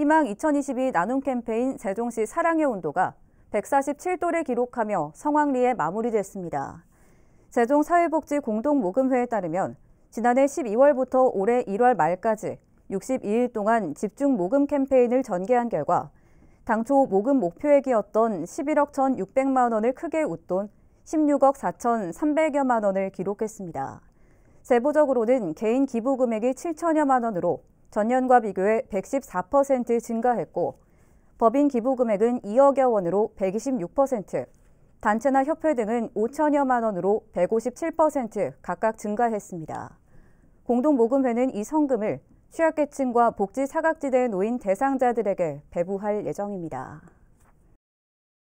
희망 2022 나눔 캠페인 세종시 사랑의 온도가 147도를 기록하며 성황리에 마무리됐습니다. 세종 사회복지 공동모금회에 따르면 지난해 12월부터 올해 1월 말까지 62일 동안 집중 모금 캠페인을 전개한 결과 당초 모금 목표액이었던 11억 1,600만 원을 크게 웃돈 16억 4,300여만 원을 기록했습니다. 세부적으로는 개인 기부 금액이 7천여만 원으로 전년과 비교해 114% 증가했고 법인 기부 금액은 2억여 원으로 126%, 단체나 협회 등은 5천여만 원으로 157% 각각 증가했습니다. 공동모금회는 이 성금을 취약계층과 복지 사각지대에 놓인 대상자들에게 배부할 예정입니다.